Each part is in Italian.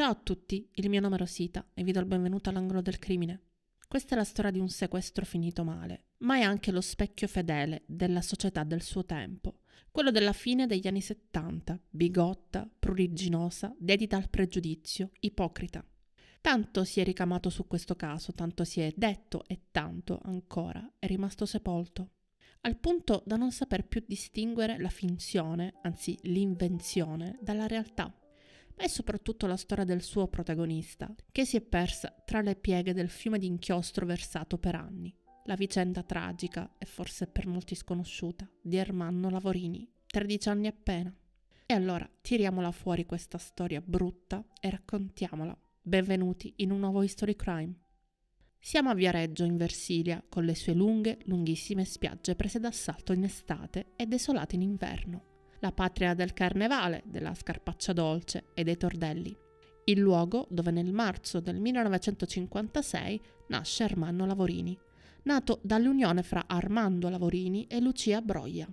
Ciao a tutti, il mio nome è Rosita e vi do il benvenuto all'angolo del crimine. Questa è la storia di un sequestro finito male, ma è anche lo specchio fedele della società del suo tempo, quello della fine degli anni 70, bigotta, pruriginosa, dedita al pregiudizio, ipocrita. Tanto si è ricamato su questo caso, tanto si è detto e tanto ancora è rimasto sepolto al punto da non saper più distinguere la finzione, anzi l'invenzione, dalla realtà e soprattutto la storia del suo protagonista, che si è persa tra le pieghe del fiume di inchiostro versato per anni. La vicenda tragica, e forse per molti sconosciuta, di Ermanno Lavorini, 13 anni appena. E allora tiriamola fuori questa storia brutta e raccontiamola. Benvenuti in un nuovo History Crime. Siamo a Viareggio, in Versilia, con le sue lunghe, lunghissime spiagge prese d'assalto in estate e desolate in inverno la patria del carnevale, della scarpaccia dolce e dei tordelli. Il luogo dove nel marzo del 1956 nasce Armando Lavorini, nato dall'unione fra Armando Lavorini e Lucia Broia.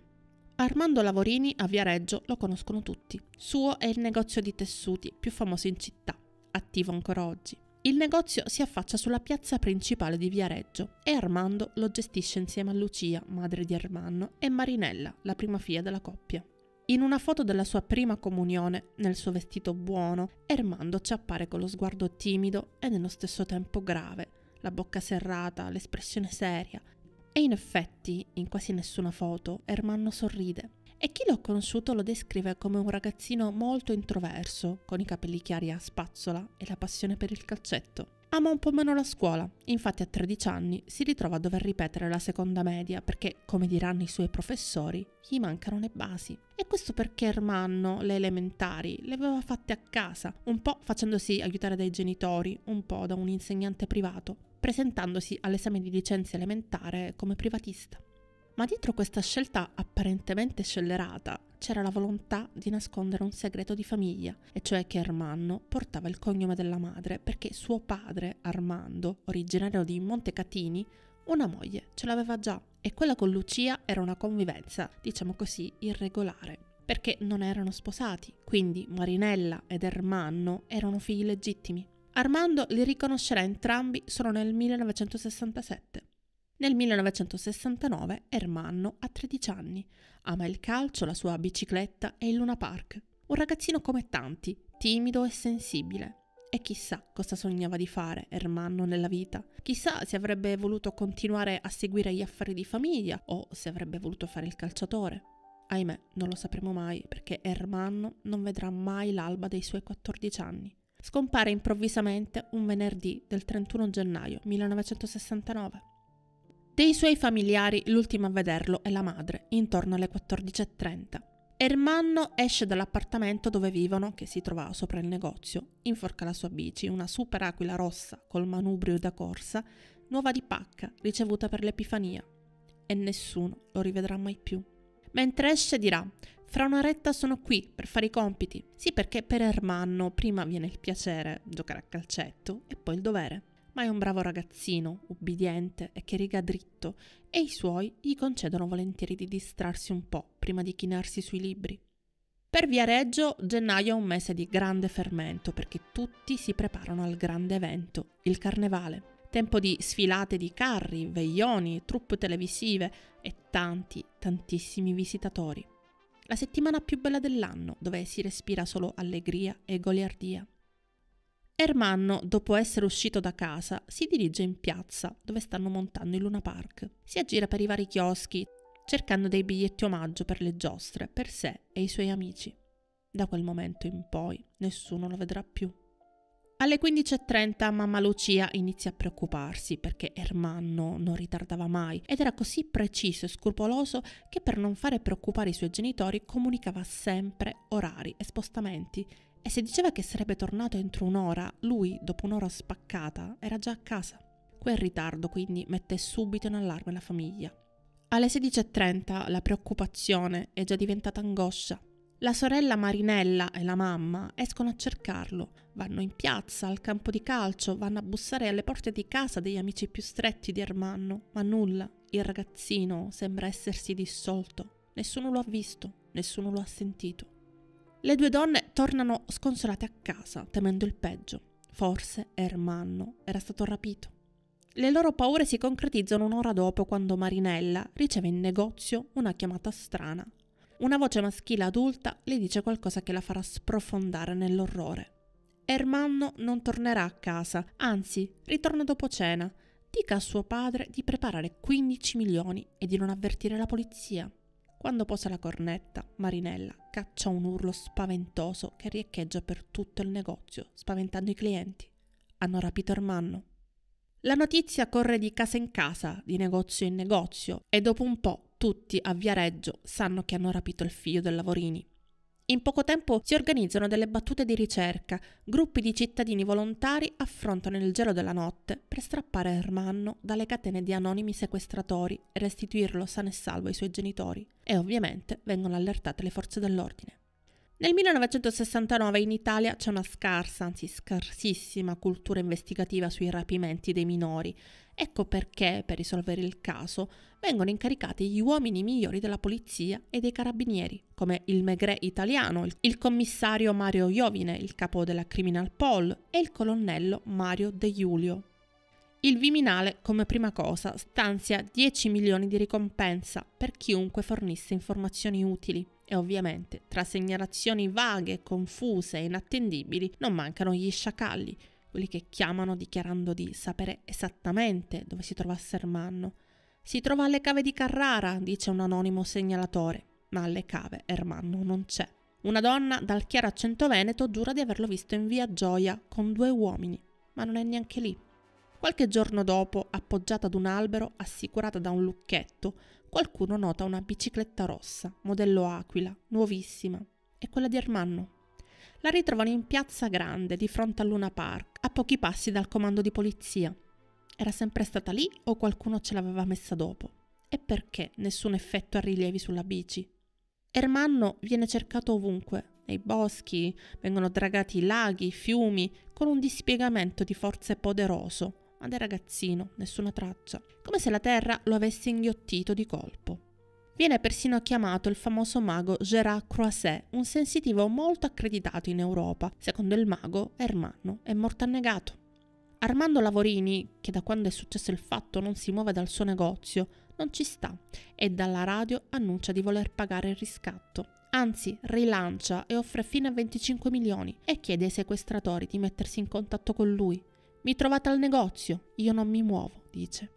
Armando Lavorini a Viareggio lo conoscono tutti. Suo è il negozio di tessuti più famoso in città, attivo ancora oggi. Il negozio si affaccia sulla piazza principale di Viareggio e Armando lo gestisce insieme a Lucia, madre di Armando, e Marinella, la prima figlia della coppia. In una foto della sua prima comunione, nel suo vestito buono, Ermando ci appare con lo sguardo timido e nello stesso tempo grave, la bocca serrata, l'espressione seria. E in effetti, in quasi nessuna foto, Ermanno sorride. E chi l'ha conosciuto lo descrive come un ragazzino molto introverso, con i capelli chiari a spazzola e la passione per il calcetto. Ama un po' meno la scuola, infatti a 13 anni si ritrova a dover ripetere la seconda media perché, come diranno i suoi professori, gli mancano le basi. E questo perché Ermanno le elementari le aveva fatte a casa, un po' facendosi aiutare dai genitori, un po' da un insegnante privato, presentandosi all'esame di licenza elementare come privatista. Ma dietro questa scelta apparentemente scellerata c'era la volontà di nascondere un segreto di famiglia, e cioè che Ermanno portava il cognome della madre perché suo padre, Armando, originario di Montecatini, una moglie ce l'aveva già e quella con Lucia era una convivenza, diciamo così, irregolare, perché non erano sposati, quindi Marinella ed Ermanno erano figli legittimi. Armando li riconoscerà entrambi solo nel 1967. Nel 1969 Ermanno ha 13 anni, ama il calcio, la sua bicicletta e il Luna Park. Un ragazzino come tanti, timido e sensibile. E chissà cosa sognava di fare Ermanno nella vita. Chissà se avrebbe voluto continuare a seguire gli affari di famiglia o se avrebbe voluto fare il calciatore. Ahimè, non lo sapremo mai perché Ermanno non vedrà mai l'alba dei suoi 14 anni. Scompare improvvisamente un venerdì del 31 gennaio 1969 dei suoi familiari l'ultima a vederlo è la madre, intorno alle 14.30. Ermanno esce dall'appartamento dove vivono, che si trova sopra il negozio, inforca la sua bici, una super aquila rossa col manubrio da corsa, nuova di pacca, ricevuta per l'Epifania. E nessuno lo rivedrà mai più. Mentre esce dirà, fra una retta sono qui per fare i compiti. Sì, perché per Ermanno prima viene il piacere, giocare a calcetto, e poi il dovere ma è un bravo ragazzino, ubbidiente e che riga dritto, e i suoi gli concedono volentieri di distrarsi un po' prima di chinarsi sui libri. Per Viareggio gennaio è un mese di grande fermento perché tutti si preparano al grande evento, il carnevale. Tempo di sfilate di carri, veglioni, truppe televisive e tanti, tantissimi visitatori. La settimana più bella dell'anno dove si respira solo allegria e goliardia. Ermanno, dopo essere uscito da casa, si dirige in piazza, dove stanno montando il Luna Park. Si aggira per i vari chioschi, cercando dei biglietti omaggio per le giostre, per sé e i suoi amici. Da quel momento in poi nessuno lo vedrà più. Alle 15.30 mamma Lucia inizia a preoccuparsi perché Ermanno non ritardava mai ed era così preciso e scrupoloso che per non fare preoccupare i suoi genitori comunicava sempre orari e spostamenti e se diceva che sarebbe tornato entro un'ora, lui, dopo un'ora spaccata, era già a casa. Quel ritardo quindi mette subito in allarme la famiglia. Alle 16.30 la preoccupazione è già diventata angoscia. La sorella Marinella e la mamma escono a cercarlo, vanno in piazza, al campo di calcio, vanno a bussare alle porte di casa degli amici più stretti di Ermanno, ma nulla, il ragazzino sembra essersi dissolto, nessuno lo ha visto, nessuno lo ha sentito. Le due donne tornano sconsolate a casa, temendo il peggio. Forse Ermanno era stato rapito. Le loro paure si concretizzano un'ora dopo quando Marinella riceve in negozio una chiamata strana. Una voce maschile adulta le dice qualcosa che la farà sprofondare nell'orrore. Ermanno non tornerà a casa, anzi ritorna dopo cena. Dica a suo padre di preparare 15 milioni e di non avvertire la polizia. Quando posa la cornetta, Marinella caccia un urlo spaventoso che riecheggia per tutto il negozio, spaventando i clienti. Hanno rapito Ermanno. La notizia corre di casa in casa, di negozio in negozio, e dopo un po' tutti a Viareggio sanno che hanno rapito il figlio del Lavorini. In poco tempo si organizzano delle battute di ricerca, gruppi di cittadini volontari affrontano il gelo della notte per strappare Ermanno dalle catene di anonimi sequestratori e restituirlo sano e salvo ai suoi genitori e ovviamente vengono allertate le forze dell'ordine. Nel 1969 in Italia c'è una scarsa, anzi scarsissima cultura investigativa sui rapimenti dei minori. Ecco perché, per risolvere il caso, vengono incaricati gli uomini migliori della polizia e dei carabinieri, come il Megre italiano, il commissario Mario Iovine, il capo della Criminal Poll, e il colonnello Mario De Giulio. Il Viminale, come prima cosa, stanzia 10 milioni di ricompensa per chiunque fornisse informazioni utili. E ovviamente, tra segnalazioni vaghe, confuse e inattendibili, non mancano gli sciacalli, quelli che chiamano dichiarando di sapere esattamente dove si trova Sermanno. Si trova alle cave di Carrara, dice un anonimo segnalatore, ma alle cave Ermanno non c'è. Una donna dal Chiara Veneto giura di averlo visto in via Gioia con due uomini, ma non è neanche lì. Qualche giorno dopo, appoggiata ad un albero, assicurata da un lucchetto, qualcuno nota una bicicletta rossa, modello Aquila, nuovissima. È quella di Ermanno. La ritrovano in piazza grande, di fronte al Luna Park, a pochi passi dal comando di polizia. Era sempre stata lì o qualcuno ce l'aveva messa dopo? E perché nessun effetto a rilievi sulla bici? Ermanno viene cercato ovunque, nei boschi, vengono dragati i laghi, i fiumi, con un dispiegamento di forze poderoso, ma del ragazzino nessuna traccia, come se la terra lo avesse inghiottito di colpo. Viene persino chiamato il famoso mago Gérard Croiset, un sensitivo molto accreditato in Europa. Secondo il mago, Ermanno è morto annegato. Armando Lavorini, che da quando è successo il fatto non si muove dal suo negozio, non ci sta e dalla radio annuncia di voler pagare il riscatto. Anzi, rilancia e offre fino a 25 milioni e chiede ai sequestratori di mettersi in contatto con lui. Mi trovate al negozio, io non mi muovo, dice.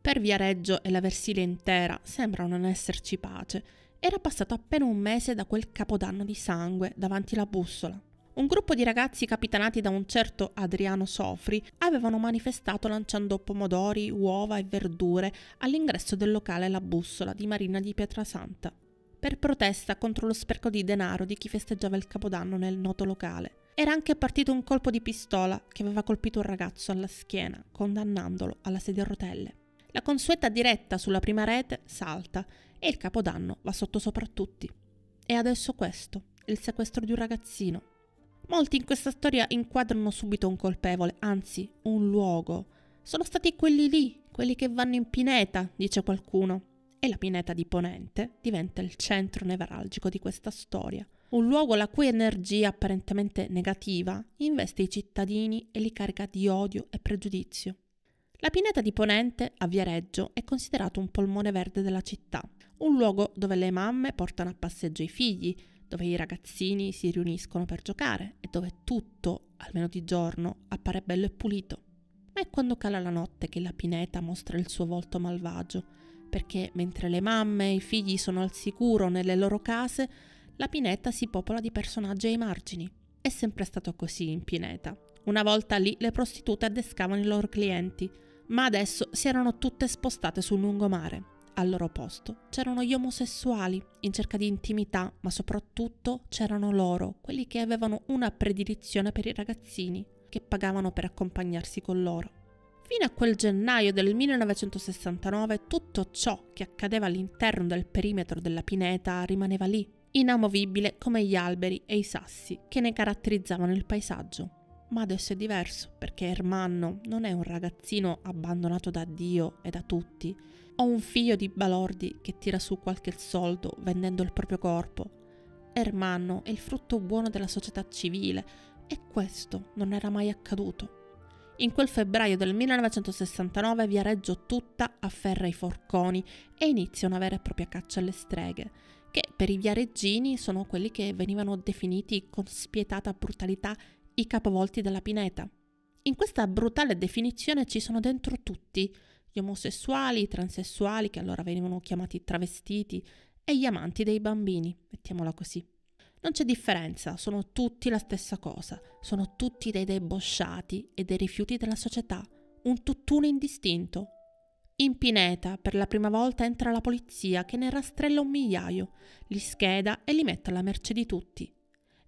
Per Viareggio e la Versilia intera sembra non esserci pace. Era passato appena un mese da quel capodanno di sangue davanti alla bussola. Un gruppo di ragazzi capitanati da un certo Adriano Sofri avevano manifestato lanciando pomodori, uova e verdure all'ingresso del locale La Bussola di Marina di Pietrasanta, per protesta contro lo spreco di denaro di chi festeggiava il capodanno nel noto locale era anche partito un colpo di pistola che aveva colpito un ragazzo alla schiena, condannandolo alla sedia a rotelle. La consueta diretta sulla prima rete salta e il capodanno va sotto sopra tutti. E adesso questo, il sequestro di un ragazzino. Molti in questa storia inquadrano subito un colpevole, anzi un luogo. Sono stati quelli lì, quelli che vanno in pineta, dice qualcuno. E la pineta di Ponente diventa il centro nevralgico di questa storia un luogo la cui energia apparentemente negativa investe i cittadini e li carica di odio e pregiudizio. La pineta di Ponente, a Viareggio, è considerato un polmone verde della città, un luogo dove le mamme portano a passeggio i figli, dove i ragazzini si riuniscono per giocare e dove tutto, almeno di giorno, appare bello e pulito. Ma è quando cala la notte che la pineta mostra il suo volto malvagio, perché mentre le mamme e i figli sono al sicuro nelle loro case, la pineta si popola di personaggi ai margini. È sempre stato così in Pineta. Una volta lì le prostitute addescavano i loro clienti, ma adesso si erano tutte spostate sul lungomare. Al loro posto c'erano gli omosessuali in cerca di intimità, ma soprattutto c'erano loro, quelli che avevano una predilizione per i ragazzini, che pagavano per accompagnarsi con loro. Fino a quel gennaio del 1969 tutto ciò che accadeva all'interno del perimetro della pineta rimaneva lì, inamovibile come gli alberi e i sassi che ne caratterizzavano il paesaggio. Ma adesso è diverso, perché Ermanno non è un ragazzino abbandonato da Dio e da tutti, o un figlio di balordi che tira su qualche soldo vendendo il proprio corpo. Ermanno è il frutto buono della società civile e questo non era mai accaduto. In quel febbraio del 1969 Viareggio tutta afferra i forconi e inizia una vera e propria caccia alle streghe che per i viareggini sono quelli che venivano definiti con spietata brutalità i capovolti della pineta. In questa brutale definizione ci sono dentro tutti, gli omosessuali, i transessuali, che allora venivano chiamati travestiti, e gli amanti dei bambini, mettiamola così. Non c'è differenza, sono tutti la stessa cosa, sono tutti dei debosciati e dei rifiuti della società, un tutt'uno indistinto, in Pineta per la prima volta entra la polizia che ne rastrella un migliaio, li scheda e li mette alla merce di tutti.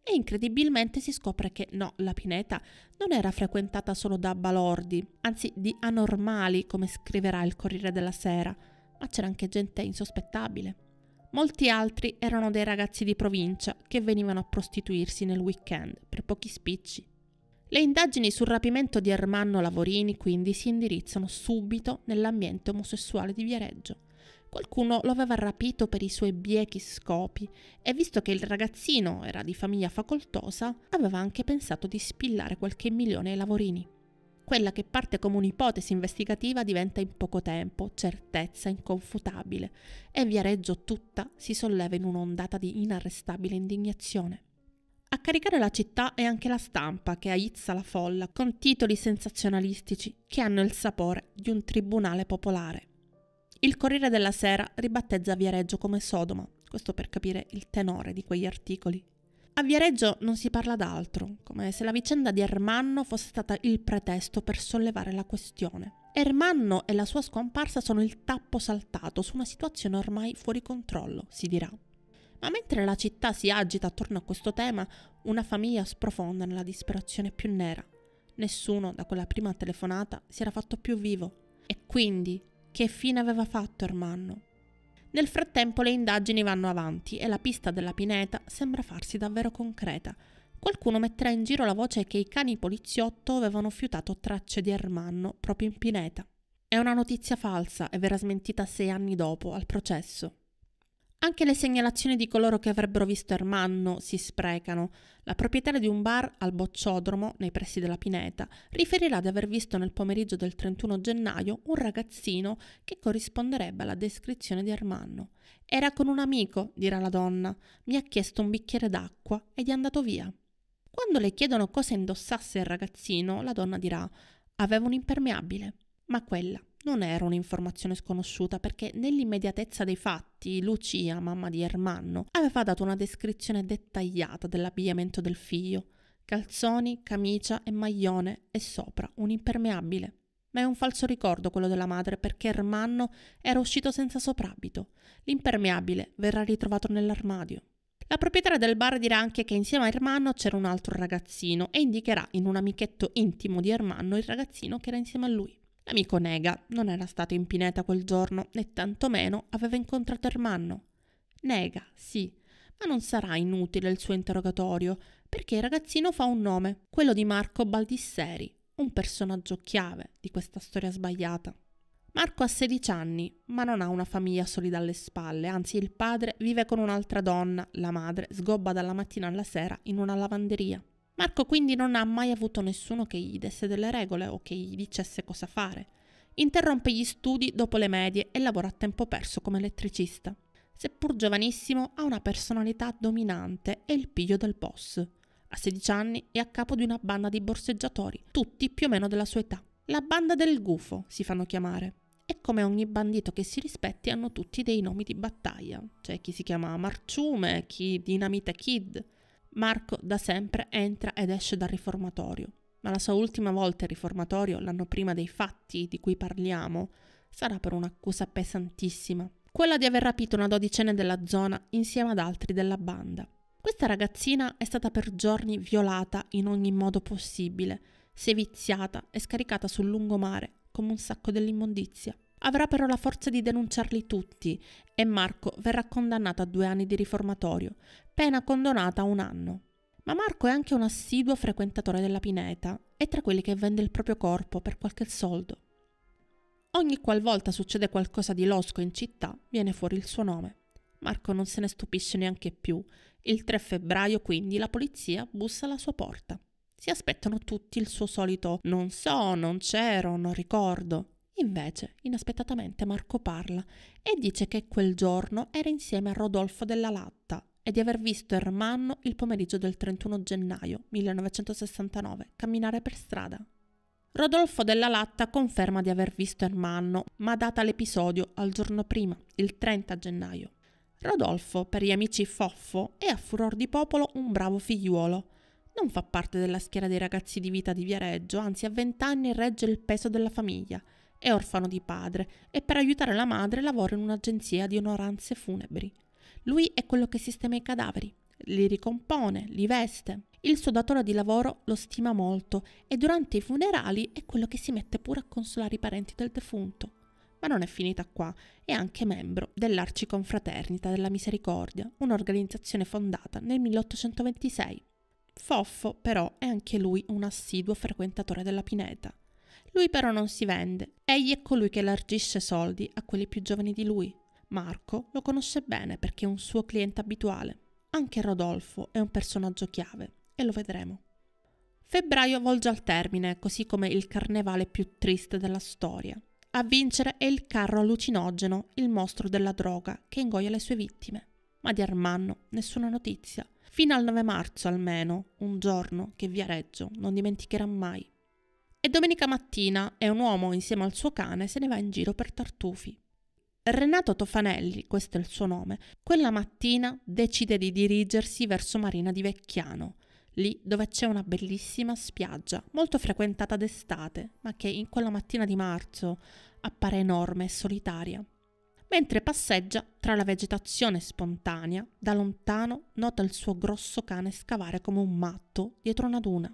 E incredibilmente si scopre che no, la Pineta non era frequentata solo da balordi, anzi di anormali, come scriverà il Corriere della Sera, ma c'era anche gente insospettabile. Molti altri erano dei ragazzi di provincia che venivano a prostituirsi nel weekend per pochi spicci. Le indagini sul rapimento di Ermanno Lavorini quindi si indirizzano subito nell'ambiente omosessuale di Viareggio. Qualcuno lo aveva rapito per i suoi biechi scopi e visto che il ragazzino era di famiglia facoltosa, aveva anche pensato di spillare qualche milione ai lavorini. Quella che parte come un'ipotesi investigativa diventa in poco tempo certezza inconfutabile e Viareggio tutta si solleva in un'ondata di inarrestabile indignazione. A caricare la città è anche la stampa che aizza la folla con titoli sensazionalistici che hanno il sapore di un tribunale popolare. Il Corriere della Sera ribattezza Viareggio come Sodoma, questo per capire il tenore di quegli articoli. A Viareggio non si parla d'altro, come se la vicenda di Ermanno fosse stata il pretesto per sollevare la questione. Ermanno e la sua scomparsa sono il tappo saltato su una situazione ormai fuori controllo, si dirà. Ma mentre la città si agita attorno a questo tema, una famiglia sprofonda nella disperazione più nera. Nessuno da quella prima telefonata si era fatto più vivo. E quindi, che fine aveva fatto Ermanno? Nel frattempo le indagini vanno avanti e la pista della pineta sembra farsi davvero concreta. Qualcuno metterà in giro la voce che i cani poliziotto avevano fiutato tracce di Ermanno proprio in pineta. È una notizia falsa e verrà smentita sei anni dopo, al processo. Anche le segnalazioni di coloro che avrebbero visto Ermanno si sprecano. La proprietaria di un bar al Bocciodromo, nei pressi della Pineta, riferirà di aver visto nel pomeriggio del 31 gennaio un ragazzino che corrisponderebbe alla descrizione di Ermanno. Era con un amico, dirà la donna, mi ha chiesto un bicchiere d'acqua ed è andato via. Quando le chiedono cosa indossasse il ragazzino, la donna dirà aveva un impermeabile, ma quella non era un'informazione sconosciuta perché nell'immediatezza dei fatti Lucia, mamma di Ermanno, aveva dato una descrizione dettagliata dell'abbigliamento del figlio, calzoni, camicia e maglione e sopra un impermeabile. Ma è un falso ricordo quello della madre perché Ermanno era uscito senza soprabito. L'impermeabile verrà ritrovato nell'armadio. La proprietaria del bar dirà anche che insieme a Ermanno c'era un altro ragazzino e indicherà in un amichetto intimo di Ermanno il ragazzino che era insieme a lui. L'amico Nega non era stato in pineta quel giorno, né tantomeno aveva incontrato Ermanno. Nega, sì, ma non sarà inutile il suo interrogatorio, perché il ragazzino fa un nome, quello di Marco Baldisseri, un personaggio chiave di questa storia sbagliata. Marco ha 16 anni, ma non ha una famiglia solida alle spalle, anzi il padre vive con un'altra donna, la madre sgobba dalla mattina alla sera in una lavanderia. Marco quindi non ha mai avuto nessuno che gli desse delle regole o che gli dicesse cosa fare. Interrompe gli studi dopo le medie e lavora a tempo perso come elettricista. Seppur giovanissimo, ha una personalità dominante e il piglio del boss. A 16 anni è a capo di una banda di borseggiatori, tutti più o meno della sua età. La banda del gufo si fanno chiamare. E come ogni bandito che si rispetti hanno tutti dei nomi di battaglia. C'è chi si chiama Marciume, chi Dinamite Kid. Marco da sempre entra ed esce dal riformatorio, ma la sua ultima volta in riformatorio, l'anno prima dei fatti di cui parliamo, sarà per un'accusa pesantissima, quella di aver rapito una dodicenne della zona insieme ad altri della banda. Questa ragazzina è stata per giorni violata in ogni modo possibile, seviziata e scaricata sul lungomare come un sacco dell'immondizia. Avrà però la forza di denunciarli tutti e Marco verrà condannato a due anni di riformatorio, pena condonata a un anno. Ma Marco è anche un assiduo frequentatore della pineta e tra quelli che vende il proprio corpo per qualche soldo. Ogni qualvolta succede qualcosa di losco in città, viene fuori il suo nome. Marco non se ne stupisce neanche più. Il 3 febbraio, quindi, la polizia bussa alla sua porta. Si aspettano tutti il suo solito non so, non c'ero, non ricordo. Invece, inaspettatamente, Marco parla e dice che quel giorno era insieme a Rodolfo della Latta e di aver visto Ermanno il pomeriggio del 31 gennaio 1969 camminare per strada. Rodolfo della Latta conferma di aver visto Ermanno, ma data l'episodio al giorno prima, il 30 gennaio. Rodolfo, per gli amici Foffo, è a furor di popolo un bravo figliuolo. Non fa parte della schiera dei ragazzi di vita di Viareggio, anzi a vent'anni regge il peso della famiglia – è orfano di padre e per aiutare la madre lavora in un'agenzia di onoranze funebri. Lui è quello che sistema i cadaveri, li ricompone, li veste. Il suo datore di lavoro lo stima molto e durante i funerali è quello che si mette pure a consolare i parenti del defunto. Ma non è finita qua, è anche membro dell'Arciconfraternita della Misericordia, un'organizzazione fondata nel 1826. Foffo, però, è anche lui un assiduo frequentatore della pineta. Lui però non si vende. Egli è colui che elargisce soldi a quelli più giovani di lui. Marco lo conosce bene perché è un suo cliente abituale. Anche Rodolfo è un personaggio chiave e lo vedremo. Febbraio volge al termine, così come il carnevale più triste della storia. A vincere è il carro allucinogeno, il mostro della droga, che ingoia le sue vittime. Ma di Armanno nessuna notizia. Fino al 9 marzo almeno, un giorno che Viareggio non dimenticherà mai. E domenica mattina è un uomo insieme al suo cane se ne va in giro per tartufi. Renato Tofanelli, questo è il suo nome, quella mattina decide di dirigersi verso Marina di Vecchiano, lì dove c'è una bellissima spiaggia, molto frequentata d'estate, ma che in quella mattina di marzo appare enorme e solitaria. Mentre passeggia tra la vegetazione spontanea, da lontano nota il suo grosso cane scavare come un matto dietro una duna.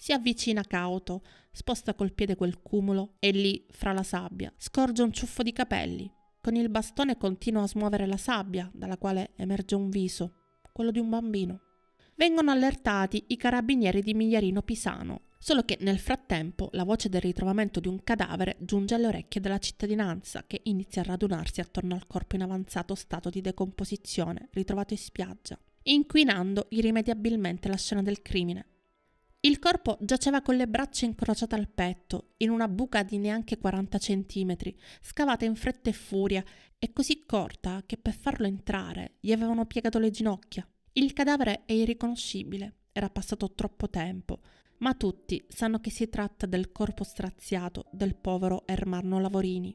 Si avvicina cauto, sposta col piede quel cumulo e lì, fra la sabbia, scorge un ciuffo di capelli. Con il bastone continua a smuovere la sabbia, dalla quale emerge un viso, quello di un bambino. Vengono allertati i carabinieri di Migliarino Pisano, solo che nel frattempo la voce del ritrovamento di un cadavere giunge alle orecchie della cittadinanza che inizia a radunarsi attorno al corpo in avanzato stato di decomposizione ritrovato in spiaggia, inquinando irrimediabilmente la scena del crimine. Il corpo giaceva con le braccia incrociate al petto, in una buca di neanche 40 centimetri, scavata in fretta e furia e così corta che per farlo entrare gli avevano piegato le ginocchia. Il cadavere è irriconoscibile, era passato troppo tempo, ma tutti sanno che si tratta del corpo straziato del povero Ermanno Lavorini.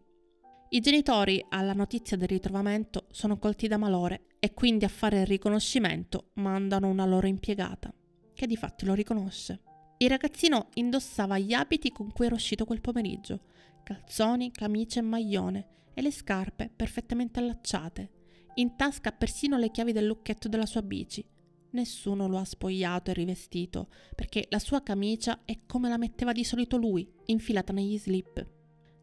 I genitori, alla notizia del ritrovamento, sono colti da malore e quindi a fare il riconoscimento mandano una loro impiegata che di fatto lo riconosce. Il ragazzino indossava gli abiti con cui era uscito quel pomeriggio, calzoni, camicia e maglione, e le scarpe perfettamente allacciate. In tasca persino le chiavi del lucchetto della sua bici. Nessuno lo ha spogliato e rivestito, perché la sua camicia è come la metteva di solito lui, infilata negli slip.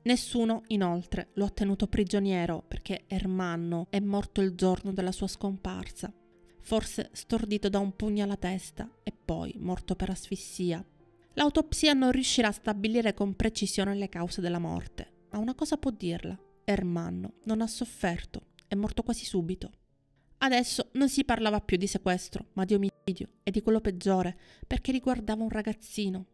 Nessuno, inoltre, lo ha tenuto prigioniero perché Ermanno è morto il giorno della sua scomparsa forse stordito da un pugno alla testa e poi morto per asfissia. L'autopsia non riuscirà a stabilire con precisione le cause della morte, ma una cosa può dirla. Ermanno non ha sofferto, è morto quasi subito. Adesso non si parlava più di sequestro, ma di omicidio e di quello peggiore, perché riguardava un ragazzino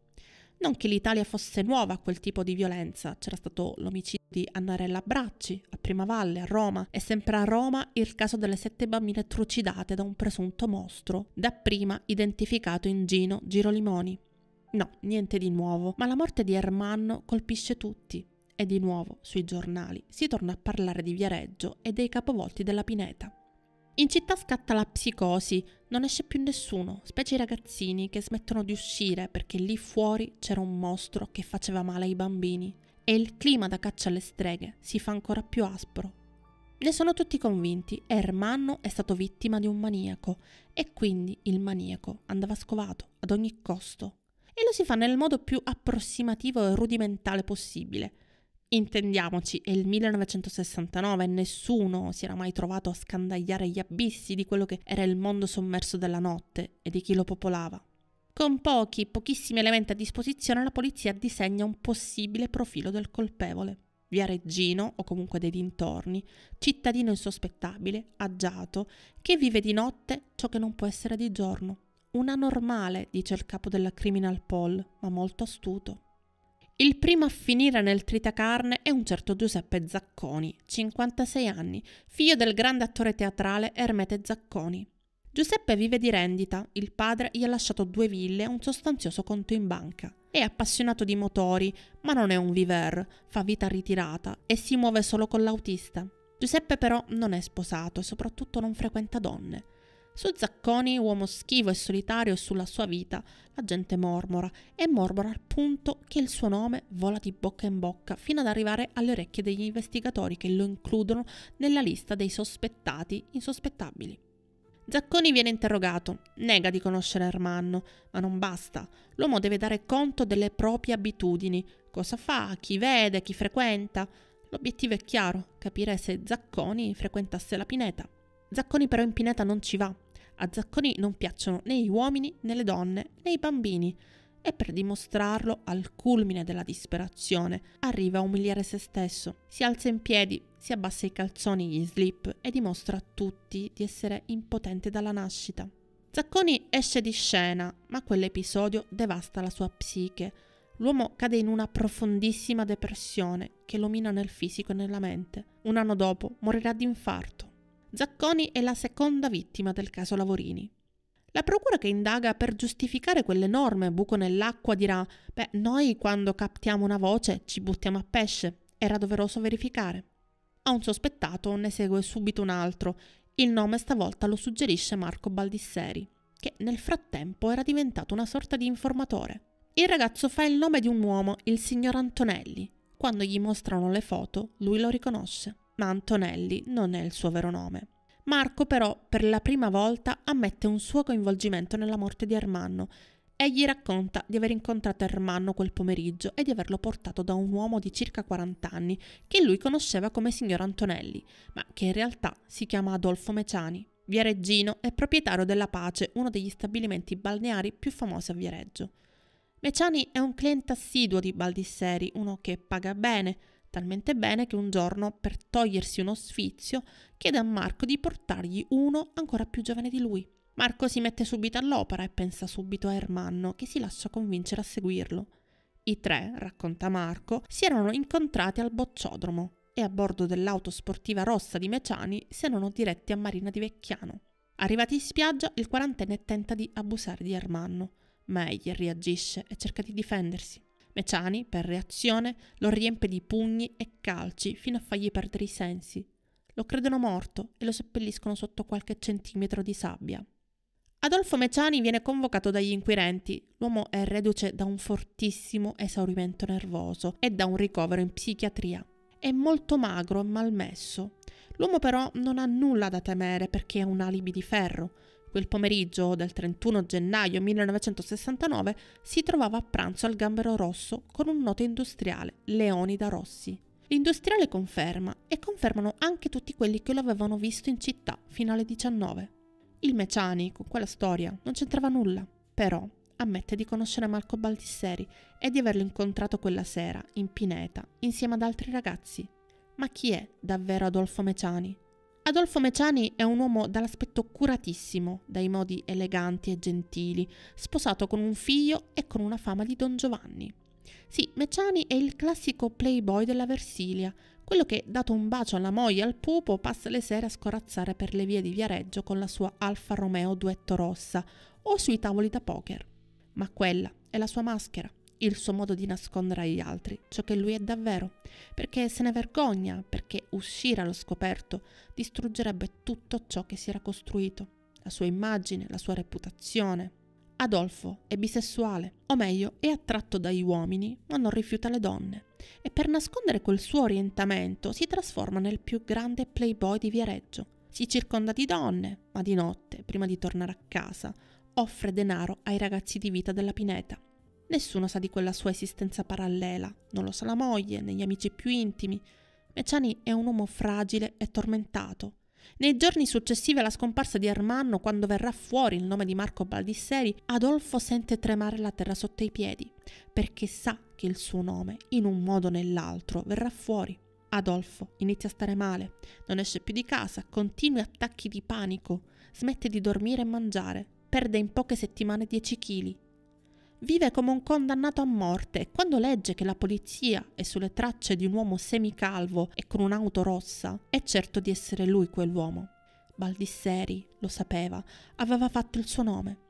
non che l'Italia fosse nuova a quel tipo di violenza, c'era stato l'omicidio di Annarella Bracci a Prima Valle, a Roma, e sempre a Roma il caso delle sette bambine trucidate da un presunto mostro, dapprima identificato in Gino Girolimoni. No, niente di nuovo, ma la morte di Ermanno colpisce tutti. E di nuovo, sui giornali, si torna a parlare di Viareggio e dei capovolti della Pineta. In città scatta la psicosi, non esce più nessuno, specie i ragazzini che smettono di uscire perché lì fuori c'era un mostro che faceva male ai bambini e il clima da caccia alle streghe si fa ancora più aspro. Ne sono tutti convinti e Ermanno è stato vittima di un maniaco e quindi il maniaco andava scovato ad ogni costo. E lo si fa nel modo più approssimativo e rudimentale possibile – Intendiamoci, è il 1969 e nessuno si era mai trovato a scandagliare gli abissi di quello che era il mondo sommerso della notte e di chi lo popolava. Con pochi, pochissimi elementi a disposizione, la polizia disegna un possibile profilo del colpevole. Via Reggino, o comunque dei dintorni, cittadino insospettabile, agiato, che vive di notte ciò che non può essere di giorno. Una normale, dice il capo della Criminal Poll, ma molto astuto. Il primo a finire nel tritacarne è un certo Giuseppe Zacconi, 56 anni, figlio del grande attore teatrale Ermete Zacconi. Giuseppe vive di rendita, il padre gli ha lasciato due ville e un sostanzioso conto in banca. È appassionato di motori, ma non è un viver, fa vita ritirata e si muove solo con l'autista. Giuseppe però non è sposato e soprattutto non frequenta donne. Su Zacconi, uomo schivo e solitario, sulla sua vita la gente mormora e mormora al punto che il suo nome vola di bocca in bocca fino ad arrivare alle orecchie degli investigatori che lo includono nella lista dei sospettati insospettabili. Zacconi viene interrogato, nega di conoscere Armanno, ma non basta, l'uomo deve dare conto delle proprie abitudini, cosa fa, chi vede, chi frequenta. L'obiettivo è chiaro, capire se Zacconi frequentasse la pineta. Zacconi però in pineta non ci va, a Zacconi non piacciono né gli uomini, né le donne, né i bambini. E per dimostrarlo, al culmine della disperazione, arriva a umiliare se stesso. Si alza in piedi, si abbassa i calzoni, gli slip e dimostra a tutti di essere impotente dalla nascita. Zacconi esce di scena, ma quell'episodio devasta la sua psiche. L'uomo cade in una profondissima depressione che lo mina nel fisico e nella mente. Un anno dopo morirà di infarto. Zacconi è la seconda vittima del caso Lavorini. La procura che indaga per giustificare quell'enorme buco nell'acqua dirà, beh, noi quando captiamo una voce ci buttiamo a pesce, era doveroso verificare. A un sospettato ne segue subito un altro, il nome stavolta lo suggerisce Marco Baldisseri, che nel frattempo era diventato una sorta di informatore. Il ragazzo fa il nome di un uomo, il signor Antonelli. Quando gli mostrano le foto, lui lo riconosce ma Antonelli non è il suo vero nome. Marco però per la prima volta ammette un suo coinvolgimento nella morte di Ermanno Egli racconta di aver incontrato Ermanno quel pomeriggio e di averlo portato da un uomo di circa 40 anni che lui conosceva come signor Antonelli, ma che in realtà si chiama Adolfo Meciani. Viareggino è proprietario della Pace, uno degli stabilimenti balneari più famosi a Viareggio. Meciani è un cliente assiduo di Baldisseri, uno che paga bene, talmente bene che un giorno, per togliersi uno sfizio, chiede a Marco di portargli uno ancora più giovane di lui. Marco si mette subito all'opera e pensa subito a Ermanno, che si lascia convincere a seguirlo. I tre, racconta Marco, si erano incontrati al bocciodromo e a bordo dell'auto sportiva rossa di Meciani si erano diretti a Marina di Vecchiano. Arrivati in spiaggia, il quarantenne tenta di abusare di Ermanno. ma egli reagisce e cerca di difendersi. Meciani, per reazione, lo riempie di pugni e calci fino a fargli perdere i sensi. Lo credono morto e lo seppelliscono sotto qualche centimetro di sabbia. Adolfo Meciani viene convocato dagli inquirenti. L'uomo è reduce da un fortissimo esaurimento nervoso e da un ricovero in psichiatria. È molto magro e malmesso. L'uomo però non ha nulla da temere perché ha un alibi di ferro. Quel pomeriggio del 31 gennaio 1969 si trovava a pranzo al Gambero Rosso con un noto industriale, Leonida Rossi. L'industriale conferma e confermano anche tutti quelli che lo avevano visto in città fino alle 19. Il Meciani, con quella storia, non c'entrava nulla, però ammette di conoscere Marco Baldisseri e di averlo incontrato quella sera in Pineta insieme ad altri ragazzi. Ma chi è davvero Adolfo Meciani? Adolfo Meciani è un uomo dall'aspetto curatissimo, dai modi eleganti e gentili, sposato con un figlio e con una fama di Don Giovanni. Sì, Meciani è il classico playboy della Versilia, quello che, dato un bacio alla moglie e al pupo, passa le sere a scorazzare per le vie di Viareggio con la sua Alfa Romeo duetto rossa o sui tavoli da poker. Ma quella è la sua maschera il suo modo di nascondere agli altri ciò che lui è davvero, perché se ne vergogna, perché uscire allo scoperto distruggerebbe tutto ciò che si era costruito, la sua immagine, la sua reputazione. Adolfo è bisessuale, o meglio è attratto dagli uomini, ma non rifiuta le donne, e per nascondere quel suo orientamento si trasforma nel più grande playboy di Viareggio. Si circonda di donne, ma di notte, prima di tornare a casa, offre denaro ai ragazzi di vita della pineta Nessuno sa di quella sua esistenza parallela, non lo sa la moglie, né gli amici più intimi. Meciani è un uomo fragile e tormentato. Nei giorni successivi alla scomparsa di Armanno, quando verrà fuori il nome di Marco Baldisseri, Adolfo sente tremare la terra sotto i piedi, perché sa che il suo nome, in un modo o nell'altro, verrà fuori. Adolfo inizia a stare male, non esce più di casa, continui attacchi di panico, smette di dormire e mangiare, perde in poche settimane 10 kg, vive come un condannato a morte e quando legge che la polizia è sulle tracce di un uomo semicalvo e con un'auto rossa, è certo di essere lui quell'uomo. Baldisseri lo sapeva, aveva fatto il suo nome.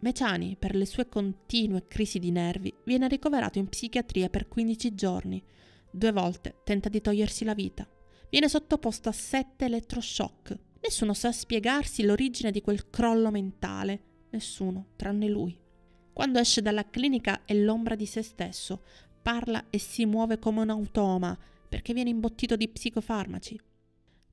Meciani, per le sue continue crisi di nervi, viene ricoverato in psichiatria per 15 giorni. Due volte tenta di togliersi la vita. Viene sottoposto a sette elettroshock. Nessuno sa spiegarsi l'origine di quel crollo mentale. Nessuno, tranne lui. Quando esce dalla clinica è l'ombra di se stesso, parla e si muove come un automa perché viene imbottito di psicofarmaci.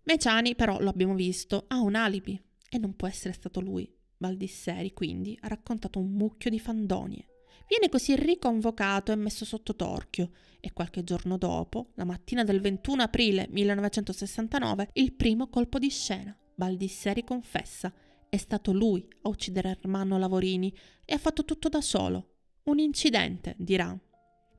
Meciani, però, lo abbiamo visto, ha un alibi e non può essere stato lui. Valdisseri, quindi, ha raccontato un mucchio di fandonie. Viene così riconvocato e messo sotto torchio e qualche giorno dopo, la mattina del 21 aprile 1969, il primo colpo di scena. Baldisseri confessa è stato lui a uccidere Ermanno Lavorini e ha fatto tutto da solo. Un incidente, dirà.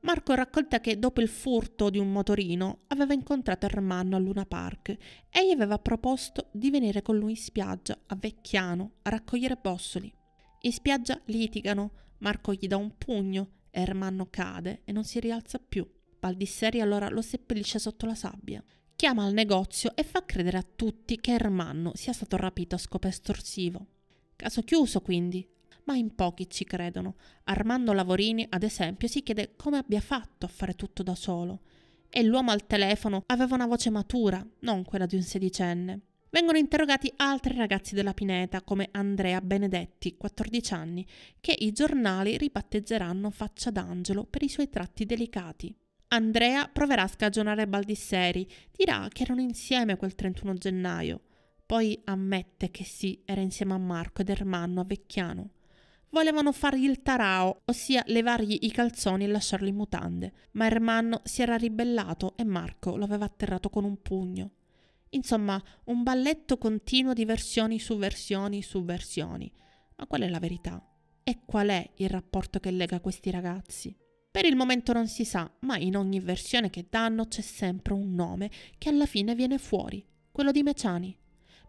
Marco racconta che dopo il furto di un motorino aveva incontrato Ermanno a Luna Park e gli aveva proposto di venire con lui in spiaggia a Vecchiano a raccogliere bossoli. In spiaggia litigano, Marco gli dà un pugno e Ermanno cade e non si rialza più. Baldisseri allora lo seppellisce sotto la sabbia chiama al negozio e fa credere a tutti che Ermanno sia stato rapito a scopo estorsivo. Caso chiuso, quindi. Ma in pochi ci credono. Armando Lavorini, ad esempio, si chiede come abbia fatto a fare tutto da solo. E l'uomo al telefono aveva una voce matura, non quella di un sedicenne. Vengono interrogati altri ragazzi della pineta, come Andrea Benedetti, 14 anni, che i giornali ribattezzeranno faccia d'angelo per i suoi tratti delicati. Andrea proverà a scagionare Baldisseri, dirà che erano insieme quel 31 gennaio. Poi ammette che sì, era insieme a Marco ed Ermanno a Vecchiano. Volevano fargli il tarao, ossia levargli i calzoni e lasciarlo in mutande, ma Ermanno si era ribellato e Marco lo aveva atterrato con un pugno. Insomma, un balletto continuo di versioni su versioni su versioni. Ma qual è la verità? E qual è il rapporto che lega questi ragazzi? Per il momento non si sa, ma in ogni versione che danno c'è sempre un nome che alla fine viene fuori, quello di Meciani.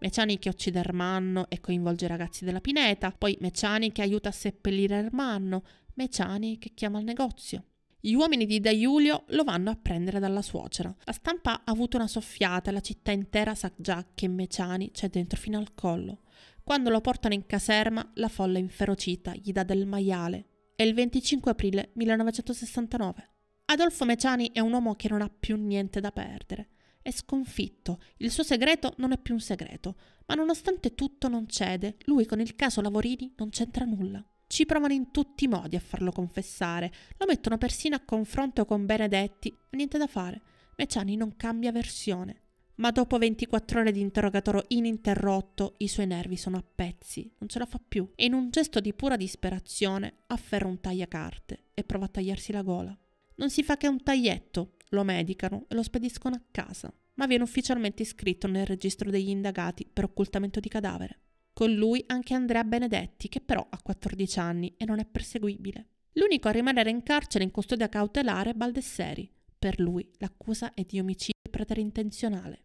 Meciani che uccide Ermanno e coinvolge i ragazzi della pineta, poi Meciani che aiuta a seppellire Ermanno, Meciani che chiama il negozio. Gli uomini di Da Giulio lo vanno a prendere dalla suocera. La stampa ha avuto una soffiata, e la città intera sa già che Meciani c'è dentro fino al collo. Quando lo portano in caserma, la folla inferocita gli dà del maiale, è il 25 aprile 1969. Adolfo Meciani è un uomo che non ha più niente da perdere. È sconfitto, il suo segreto non è più un segreto, ma nonostante tutto non cede, lui con il caso Lavorini non c'entra nulla. Ci provano in tutti i modi a farlo confessare, lo mettono persino a confronto con Benedetti, ma niente da fare, Meciani non cambia versione ma dopo 24 ore di interrogatorio ininterrotto i suoi nervi sono a pezzi, non ce la fa più e in un gesto di pura disperazione afferra un tagliacarte e prova a tagliarsi la gola. Non si fa che un taglietto, lo medicano e lo spediscono a casa, ma viene ufficialmente iscritto nel registro degli indagati per occultamento di cadavere. Con lui anche Andrea Benedetti, che però ha 14 anni e non è perseguibile. L'unico a rimanere in carcere in custodia cautelare è Baldesseri. Per lui l'accusa è di omicidio preterintenzionale.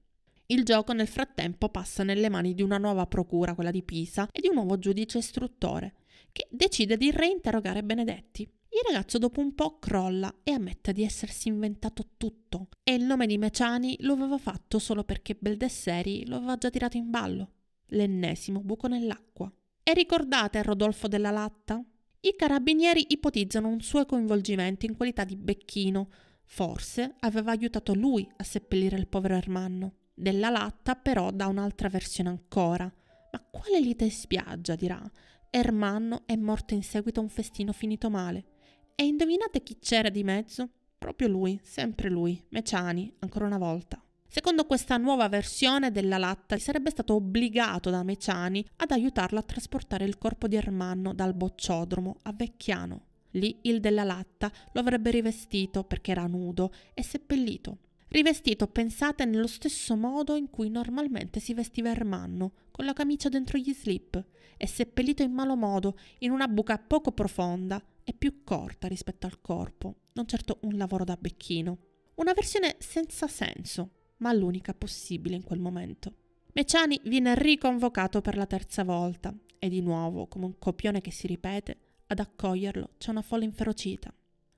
Il gioco nel frattempo passa nelle mani di una nuova procura, quella di Pisa, e di un nuovo giudice istruttore, che decide di reinterrogare Benedetti. Il ragazzo dopo un po' crolla e ammette di essersi inventato tutto. E il nome di Meciani lo aveva fatto solo perché Beldesseri lo aveva già tirato in ballo. L'ennesimo buco nell'acqua. E ricordate Rodolfo della Latta? I carabinieri ipotizzano un suo coinvolgimento in qualità di becchino. Forse aveva aiutato lui a seppellire il povero Ermanno della latta però dà un'altra versione ancora. Ma quale lite spiaggia, dirà? Ermanno è morto in seguito a un festino finito male. E indovinate chi c'era di mezzo? Proprio lui, sempre lui, Meciani, ancora una volta. Secondo questa nuova versione della latta sarebbe stato obbligato da Meciani ad aiutarlo a trasportare il corpo di Ermanno dal bocciodromo a Vecchiano. Lì il della latta lo avrebbe rivestito perché era nudo e seppellito rivestito, pensate, nello stesso modo in cui normalmente si vestiva Ermanno, con la camicia dentro gli slip, e seppellito in malo modo, in una buca poco profonda e più corta rispetto al corpo, non certo un lavoro da becchino. Una versione senza senso, ma l'unica possibile in quel momento. Meciani viene riconvocato per la terza volta, e di nuovo, come un copione che si ripete, ad accoglierlo c'è una folla inferocita.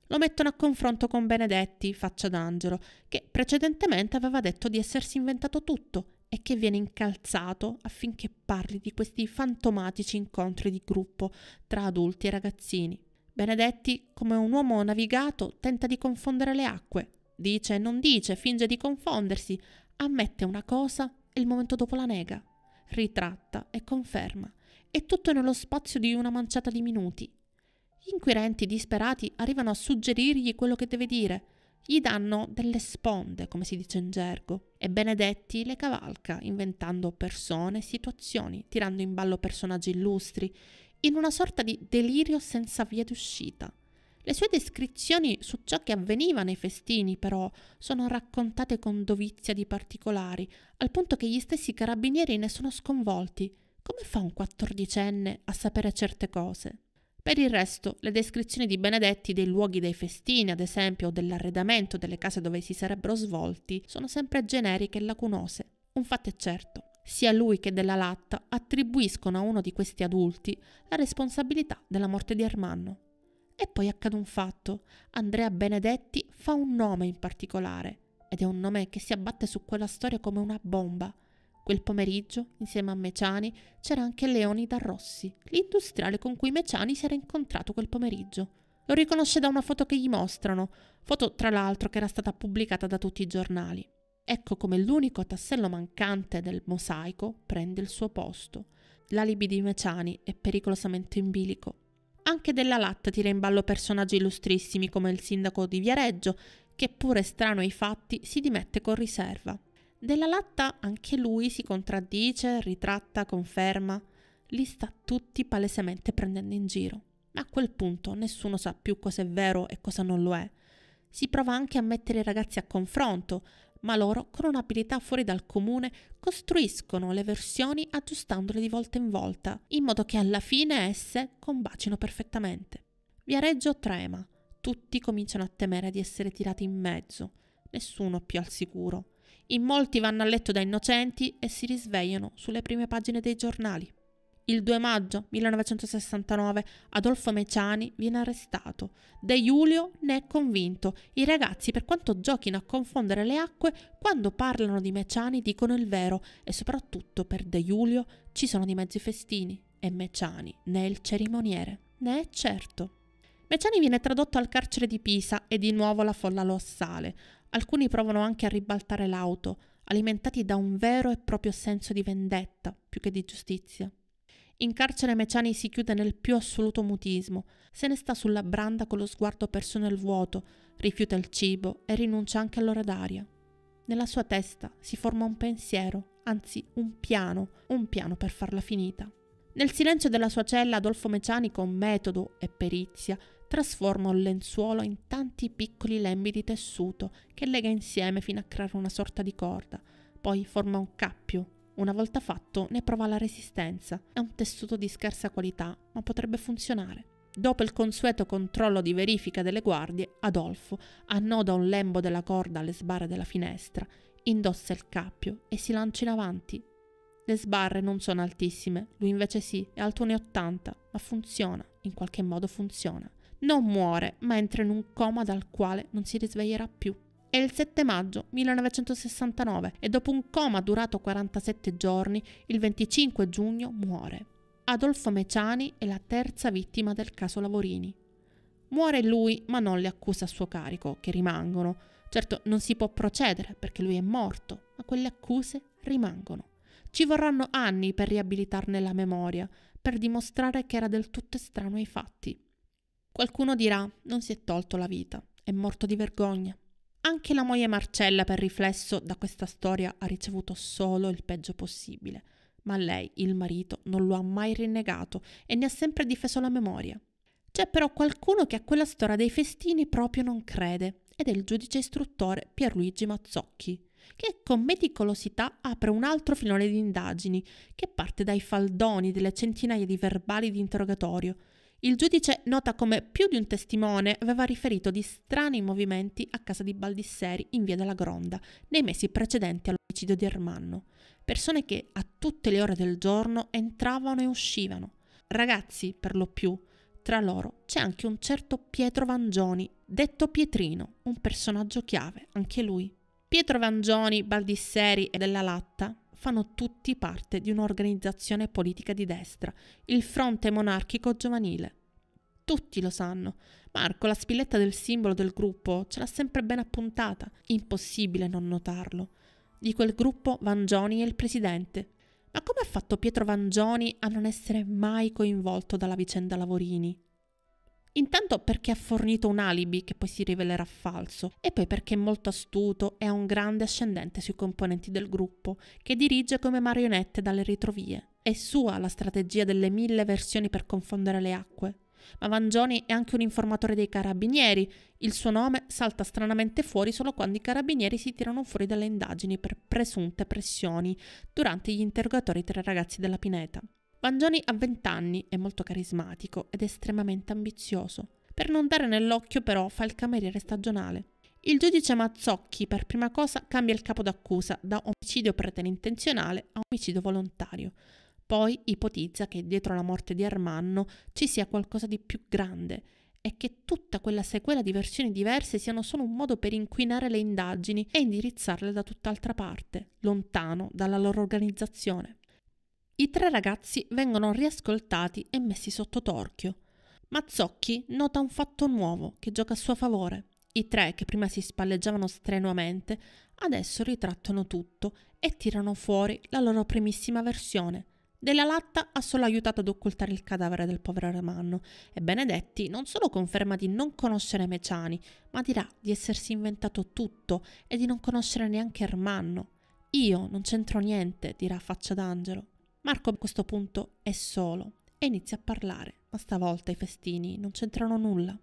Lo mettono a confronto con Benedetti, faccia d'angelo, che precedentemente aveva detto di essersi inventato tutto e che viene incalzato affinché parli di questi fantomatici incontri di gruppo tra adulti e ragazzini. Benedetti, come un uomo navigato, tenta di confondere le acque. Dice e non dice, finge di confondersi, ammette una cosa e il momento dopo la nega, ritratta e conferma. E tutto nello spazio di una manciata di minuti. Gli inquirenti disperati arrivano a suggerirgli quello che deve dire. Gli danno delle sponde, come si dice in gergo, e Benedetti le cavalca, inventando persone, situazioni, tirando in ballo personaggi illustri, in una sorta di delirio senza via d'uscita. Le sue descrizioni su ciò che avveniva nei festini, però, sono raccontate con dovizia di particolari, al punto che gli stessi carabinieri ne sono sconvolti. Come fa un quattordicenne a sapere certe cose? Per il resto, le descrizioni di Benedetti dei luoghi dei festini, ad esempio, o dell'arredamento delle case dove si sarebbero svolti, sono sempre generiche e lacunose. Un fatto è certo, sia lui che della Latta attribuiscono a uno di questi adulti la responsabilità della morte di Armanno. E poi accade un fatto, Andrea Benedetti fa un nome in particolare, ed è un nome che si abbatte su quella storia come una bomba. Quel pomeriggio, insieme a Meciani, c'era anche Leonida Rossi, l'industriale con cui Meciani si era incontrato quel pomeriggio. Lo riconosce da una foto che gli mostrano, foto tra l'altro che era stata pubblicata da tutti i giornali. Ecco come l'unico tassello mancante del mosaico prende il suo posto. L'alibi di Meciani è pericolosamente in bilico. Anche della latta tira in ballo personaggi illustrissimi come il sindaco di Viareggio, che pure strano ai fatti si dimette con riserva. Della Latta anche lui si contraddice, ritratta, conferma, li sta tutti palesemente prendendo in giro. Ma a quel punto nessuno sa più cosa è vero e cosa non lo è. Si prova anche a mettere i ragazzi a confronto, ma loro, con un'abilità fuori dal comune, costruiscono le versioni aggiustandole di volta in volta, in modo che alla fine esse combacino perfettamente. Viareggio trema, tutti cominciano a temere di essere tirati in mezzo, nessuno più al sicuro. In molti vanno a letto da innocenti e si risvegliano sulle prime pagine dei giornali. Il 2 maggio 1969 Adolfo Meciani viene arrestato. De Giulio ne è convinto. I ragazzi, per quanto giochino a confondere le acque, quando parlano di Meciani dicono il vero e soprattutto per De Giulio ci sono di mezzo i festini e Meciani ne è il cerimoniere. Ne è certo. Meciani viene tradotto al carcere di Pisa e di nuovo la folla lo assale. Alcuni provano anche a ribaltare l'auto, alimentati da un vero e proprio senso di vendetta, più che di giustizia. In carcere Meciani si chiude nel più assoluto mutismo, se ne sta sulla branda con lo sguardo perso nel vuoto, rifiuta il cibo e rinuncia anche all'ora d'aria. Nella sua testa si forma un pensiero, anzi un piano, un piano per farla finita. Nel silenzio della sua cella Adolfo Meciani con metodo e perizia trasforma un lenzuolo in tanti piccoli lembi di tessuto che lega insieme fino a creare una sorta di corda, poi forma un cappio. Una volta fatto ne prova la resistenza. È un tessuto di scarsa qualità, ma potrebbe funzionare. Dopo il consueto controllo di verifica delle guardie, Adolfo annoda un lembo della corda alle sbarre della finestra, indossa il cappio e si lancia in avanti le sbarre non sono altissime, lui invece sì, è alto 1,80, ma funziona, in qualche modo funziona. Non muore, ma entra in un coma dal quale non si risveglierà più. È il 7 maggio 1969 e dopo un coma durato 47 giorni, il 25 giugno muore. Adolfo Meciani è la terza vittima del caso Lavorini. Muore lui, ma non le accuse a suo carico, che rimangono. Certo, non si può procedere perché lui è morto, ma quelle accuse rimangono. Ci vorranno anni per riabilitarne la memoria, per dimostrare che era del tutto estraneo ai fatti. Qualcuno dirà non si è tolto la vita, è morto di vergogna. Anche la moglie Marcella, per riflesso, da questa storia ha ricevuto solo il peggio possibile, ma lei, il marito, non lo ha mai rinnegato e ne ha sempre difeso la memoria. C'è però qualcuno che a quella storia dei festini proprio non crede ed è il giudice istruttore Pierluigi Mazzocchi che con meticolosità apre un altro filone di indagini, che parte dai faldoni delle centinaia di verbali di interrogatorio. Il giudice nota come più di un testimone aveva riferito di strani movimenti a casa di Baldisseri in via della Gronda nei mesi precedenti all'omicidio di Ermanno. Persone che a tutte le ore del giorno entravano e uscivano. Ragazzi, per lo più. Tra loro c'è anche un certo Pietro Vangioni, detto Pietrino, un personaggio chiave, anche lui. Pietro Vangioni, Baldisseri e Della Latta fanno tutti parte di un'organizzazione politica di destra, il Fronte Monarchico Giovanile. Tutti lo sanno. Marco, la spilletta del simbolo del gruppo, ce l'ha sempre ben appuntata. Impossibile non notarlo. Di quel gruppo Vangioni è il presidente. Ma come ha fatto Pietro Vangioni a non essere mai coinvolto dalla vicenda Lavorini? Intanto perché ha fornito un alibi che poi si rivelerà falso e poi perché è molto astuto e ha un grande ascendente sui componenti del gruppo che dirige come marionette dalle ritrovie. È sua la strategia delle mille versioni per confondere le acque. Ma Vangioni è anche un informatore dei carabinieri. Il suo nome salta stranamente fuori solo quando i carabinieri si tirano fuori dalle indagini per presunte pressioni durante gli interrogatori tra i ragazzi della Pineta. Mangioni ha 20 anni, è molto carismatico ed estremamente ambizioso. Per non dare nell'occhio però fa il cameriere stagionale. Il giudice Mazzocchi per prima cosa cambia il capo d'accusa da omicidio preterintenzionale a omicidio volontario. Poi ipotizza che dietro la morte di Armanno ci sia qualcosa di più grande e che tutta quella sequela di versioni diverse siano solo un modo per inquinare le indagini e indirizzarle da tutt'altra parte, lontano dalla loro organizzazione. I tre ragazzi vengono riascoltati e messi sotto torchio. Mazzocchi nota un fatto nuovo che gioca a suo favore. I tre che prima si spalleggiavano strenuamente, adesso ritrattano tutto e tirano fuori la loro primissima versione. Della Latta ha solo aiutato ad occultare il cadavere del povero Armanno e Benedetti non solo conferma di non conoscere Meciani, ma dirà di essersi inventato tutto e di non conoscere neanche Armanno. Io non c'entro niente, dirà faccia d'angelo. Marco a questo punto è solo e inizia a parlare, ma stavolta i festini non c'entrano nulla.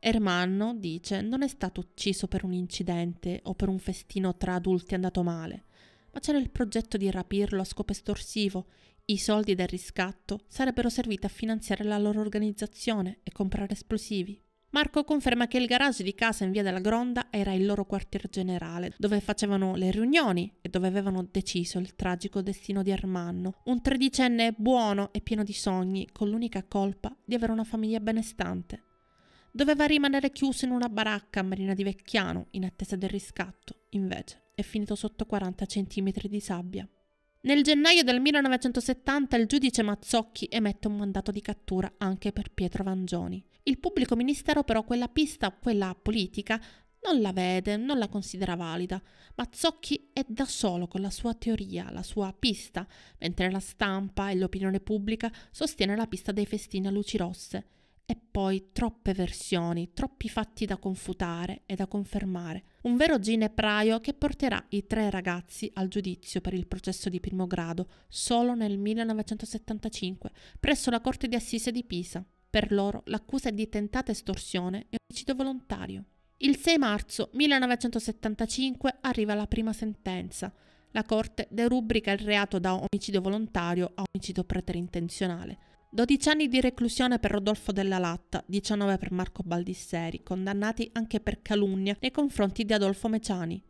Ermanno, dice, non è stato ucciso per un incidente o per un festino tra adulti andato male, ma c'era il progetto di rapirlo a scopo estorsivo. I soldi del riscatto sarebbero serviti a finanziare la loro organizzazione e comprare esplosivi. Marco conferma che il garage di casa in via della Gronda era il loro quartier generale, dove facevano le riunioni e dove avevano deciso il tragico destino di Armanno, un tredicenne buono e pieno di sogni, con l'unica colpa di avere una famiglia benestante. Doveva rimanere chiuso in una baracca a Marina di Vecchiano in attesa del riscatto, invece è finito sotto 40 cm di sabbia. Nel gennaio del 1970 il giudice Mazzocchi emette un mandato di cattura anche per Pietro Vangioni. Il pubblico ministero però quella pista, quella politica, non la vede, non la considera valida. Mazzocchi è da solo con la sua teoria, la sua pista, mentre la stampa e l'opinione pubblica sostiene la pista dei festini a luci rosse e poi troppe versioni, troppi fatti da confutare e da confermare. Un vero ginepraio che porterà i tre ragazzi al giudizio per il processo di primo grado solo nel 1975 presso la Corte di Assise di Pisa. Per loro l'accusa è di tentata estorsione e omicidio volontario. Il 6 marzo 1975 arriva la prima sentenza. La Corte derubrica il reato da omicidio volontario a omicidio preterintenzionale. 12 anni di reclusione per Rodolfo Della Latta, 19 per Marco Baldisseri, condannati anche per calunnia nei confronti di Adolfo Meciani.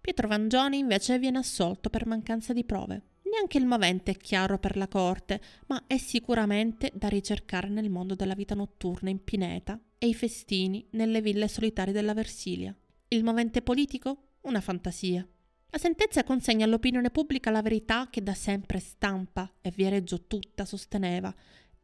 Pietro Vangioni invece viene assolto per mancanza di prove. Neanche il movente è chiaro per la corte, ma è sicuramente da ricercare nel mondo della vita notturna in Pineta e i festini nelle ville solitarie della Versilia. Il movente politico? Una fantasia. La sentenza consegna all'opinione pubblica la verità che da sempre stampa e Viareggio tutta sosteneva,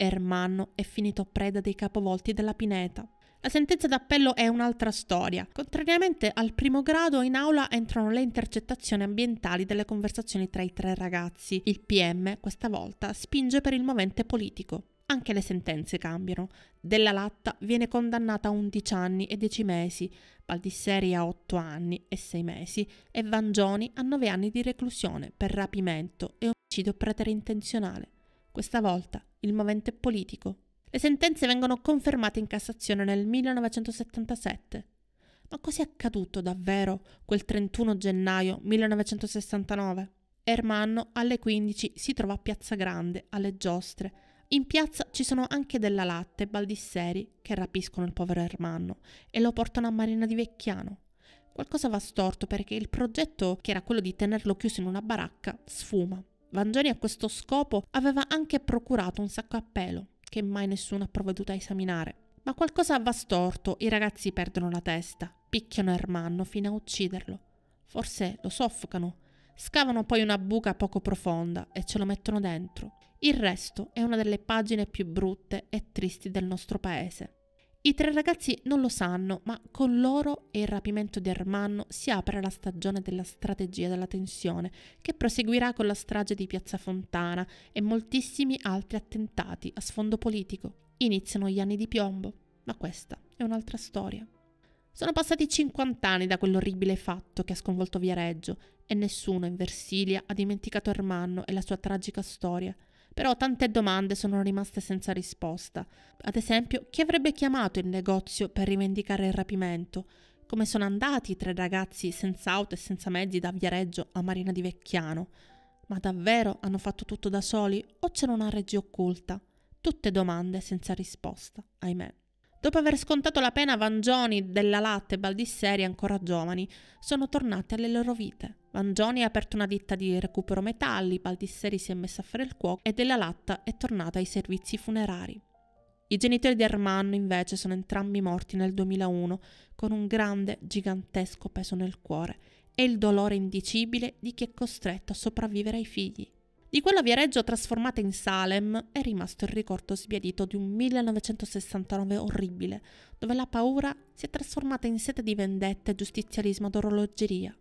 Ermanno è finito preda dei capovolti della Pineta. La sentenza d'appello è un'altra storia. Contrariamente al primo grado, in aula entrano le intercettazioni ambientali delle conversazioni tra i tre ragazzi. Il PM, questa volta, spinge per il movente politico. Anche le sentenze cambiano. Della Latta viene condannata a 11 anni e 10 mesi, Baldisseri a 8 anni e 6 mesi e Vangioni a 9 anni di reclusione per rapimento e omicidio preterintenzionale. Questa volta il movente politico. Le sentenze vengono confermate in Cassazione nel 1977. Ma cos'è accaduto davvero quel 31 gennaio 1969? Ermanno alle 15 si trova a Piazza Grande, alle giostre. In piazza ci sono anche della latte e baldisseri che rapiscono il povero Ermanno e lo portano a Marina di Vecchiano. Qualcosa va storto perché il progetto, che era quello di tenerlo chiuso in una baracca, sfuma. Vangioni a questo scopo aveva anche procurato un sacco a pelo, che mai nessuno ha provveduto a esaminare. Ma qualcosa va storto, i ragazzi perdono la testa, picchiano Ermanno fino a ucciderlo. Forse lo soffocano. Scavano poi una buca poco profonda e ce lo mettono dentro. Il resto è una delle pagine più brutte e tristi del nostro paese. I tre ragazzi non lo sanno, ma con loro e il rapimento di Armanno si apre la stagione della strategia della tensione, che proseguirà con la strage di Piazza Fontana e moltissimi altri attentati a sfondo politico. Iniziano gli anni di piombo, ma questa è un'altra storia. Sono passati 50 anni da quell'orribile fatto che ha sconvolto Viareggio e nessuno in Versilia ha dimenticato Armanno e la sua tragica storia – però tante domande sono rimaste senza risposta. Ad esempio, chi avrebbe chiamato il negozio per rivendicare il rapimento? Come sono andati i tre ragazzi senza auto e senza mezzi da Viareggio a Marina di Vecchiano? Ma davvero hanno fatto tutto da soli o c'era una regia occulta? Tutte domande senza risposta, ahimè. Dopo aver scontato la pena, Vangioni, Della Latte e Baldisseri, ancora giovani, sono tornate alle loro vite. Mangioni ha aperto una ditta di recupero metalli, Baldisseri si è messa a fare il cuoco e della latta è tornata ai servizi funerari. I genitori di Armando invece sono entrambi morti nel 2001 con un grande, gigantesco peso nel cuore e il dolore indicibile di chi è costretto a sopravvivere ai figli. Di quella Viareggio trasformata in Salem è rimasto il ricordo sbiadito di un 1969 orribile, dove la paura si è trasformata in sete di vendetta e giustizialismo d'orologeria.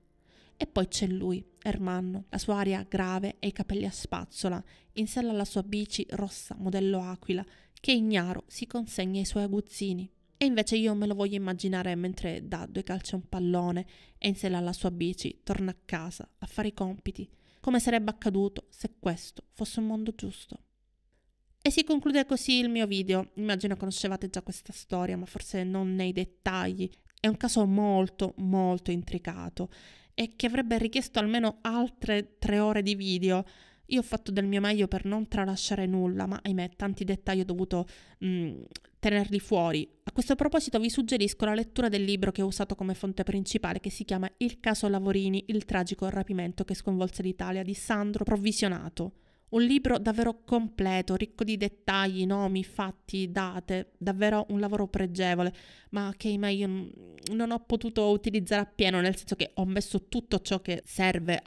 E poi c'è lui, Ermanno, la sua aria grave e i capelli a spazzola, in sella alla sua bici rossa modello aquila, che ignaro si consegna ai suoi aguzzini. E invece io me lo voglio immaginare mentre dà due calci a un pallone e in sella alla sua bici torna a casa a fare i compiti, come sarebbe accaduto se questo fosse un mondo giusto. E si conclude così il mio video. Immagino conoscevate già questa storia, ma forse non nei dettagli. È un caso molto, molto intricato e che avrebbe richiesto almeno altre tre ore di video. Io ho fatto del mio meglio per non tralasciare nulla, ma ahimè, tanti dettagli ho dovuto mh, mm, tenerli fuori. A questo proposito vi suggerisco la lettura del libro che ho usato come fonte principale, che si chiama Il caso Lavorini, il tragico rapimento che sconvolse l'Italia di Sandro Provvisionato. Un libro davvero completo, ricco di dettagli, nomi, fatti, date, davvero un lavoro pregevole, ma che ahimè io non ho potuto utilizzare appieno, nel senso che ho messo tutto ciò che serve a